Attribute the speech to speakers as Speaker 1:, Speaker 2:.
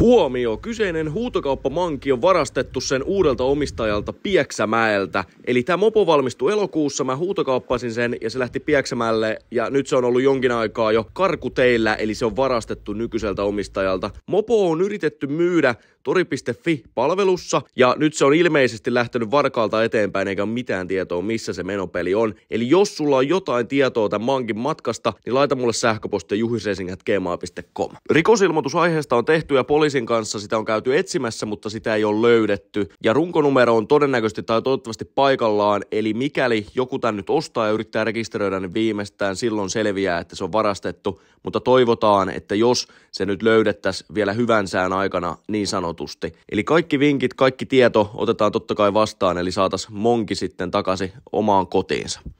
Speaker 1: Huomio, kyseinen huutokauppamanki on varastettu sen uudelta omistajalta Pieksämäeltä. Eli tämä mopo valmistui elokuussa, mä huutokauppasin sen ja se lähti Pieksämäelle ja nyt se on ollut jonkin aikaa jo karkuteillä, eli se on varastettu nykyiseltä omistajalta. Mopo on yritetty myydä tori.fi-palvelussa ja nyt se on ilmeisesti lähtenyt varkaalta eteenpäin eikä ole mitään tietoa missä se menopeli on. Eli jos sulla on jotain tietoa tämän mankin matkasta, niin laita mulle sähköpostia juhiseisingatgmaa.com. Rikosilmoitus aiheesta on tehty ja poli poliisin kanssa sitä on käyty etsimässä, mutta sitä ei ole löydetty. Ja runkonumero on todennäköisesti tai toivottavasti paikallaan, eli mikäli joku tämän nyt ostaa ja yrittää rekisteröidä, niin viimeistään silloin selviää, että se on varastettu. Mutta toivotaan, että jos se nyt löydettäisiin vielä hyvän sään aikana niin sanotusti. Eli kaikki vinkit, kaikki tieto otetaan totta kai vastaan, eli saataisiin monki sitten takaisin omaan kotiinsa.